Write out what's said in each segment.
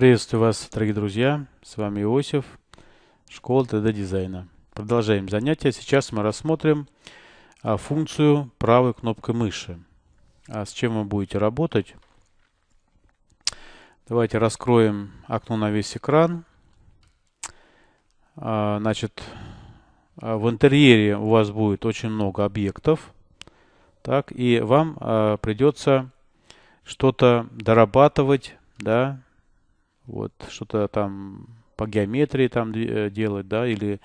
Приветствую вас, дорогие друзья. С вами Иосиф, школа 3D-дизайна. Продолжаем занятия. Сейчас мы рассмотрим а, функцию правой кнопкой мыши. А с чем вы будете работать? Давайте раскроем окно на весь экран. А, значит, а, в интерьере у вас будет очень много объектов. Так, и вам а, придется что-то дорабатывать, да, вот что-то там по геометрии там э, делать, да, или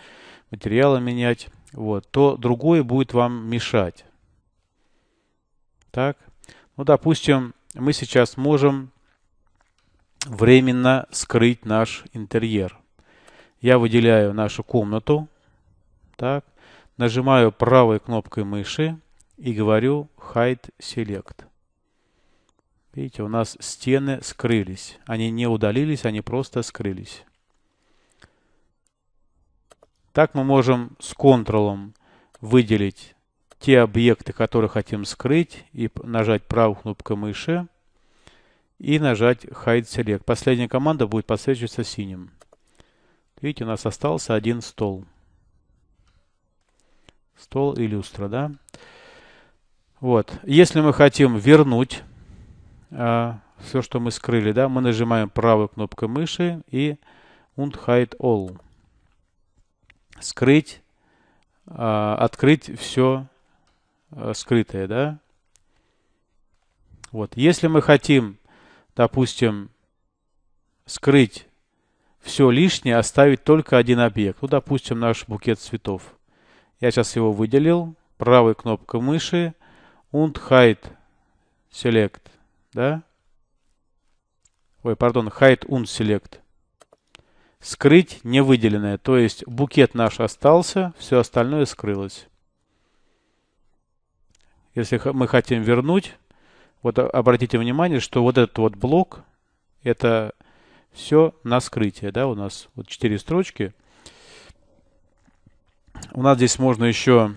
материалы менять, вот, то другое будет вам мешать. Так, ну, допустим, мы сейчас можем временно скрыть наш интерьер. Я выделяю нашу комнату, так, нажимаю правой кнопкой мыши и говорю Hide Select. Видите, у нас стены скрылись. Они не удалились, они просто скрылись. Так мы можем с Ctrl выделить те объекты, которые хотим скрыть, и нажать правую кнопку мыши и нажать Hide Select. Последняя команда будет подсвечиваться синим. Видите, у нас остался один стол. Стол и люстра, да? Вот. Если мы хотим вернуть а, все, что мы скрыли, да, мы нажимаем правой кнопкой мыши и und hide all. Скрыть, а, открыть все а, скрытое, да. Вот, если мы хотим, допустим, скрыть все лишнее, оставить только один объект. Ну, допустим, наш букет цветов. Я сейчас его выделил правой кнопкой мыши und hide select да? Ой, пардон, hide unselect. Скрыть не выделенное, то есть букет наш остался, все остальное скрылось. Если мы хотим вернуть, вот обратите внимание, что вот этот вот блок, это все на скрытие, да, у нас вот 4 строчки. У нас здесь можно еще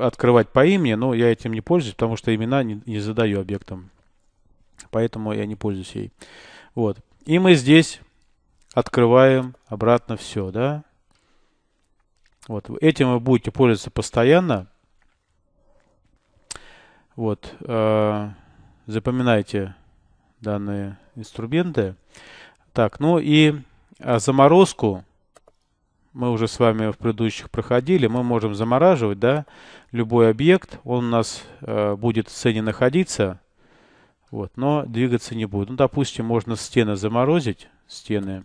открывать по имени, но я этим не пользуюсь, потому что имена не, не задаю объектам поэтому я не пользуюсь ей. Вот. И мы здесь открываем обратно все, да. Вот. Этим вы будете пользоваться постоянно. Вот. А, запоминайте данные инструменты. Так, ну и а, заморозку мы уже с вами в предыдущих проходили, мы можем замораживать, да, любой объект, он у нас э, будет в цене находиться, вот, но двигаться не будет. Ну, допустим, можно стены заморозить, стены.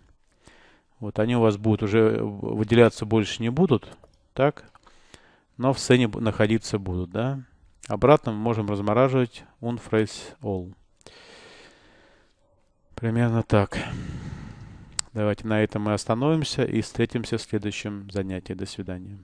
Вот, они у вас будут уже э, выделяться больше не будут, так? Но в сцене находиться будут, да? Обратно мы можем размораживать Unfreeze all. Примерно так. Давайте на этом мы остановимся и встретимся в следующем занятии. До свидания.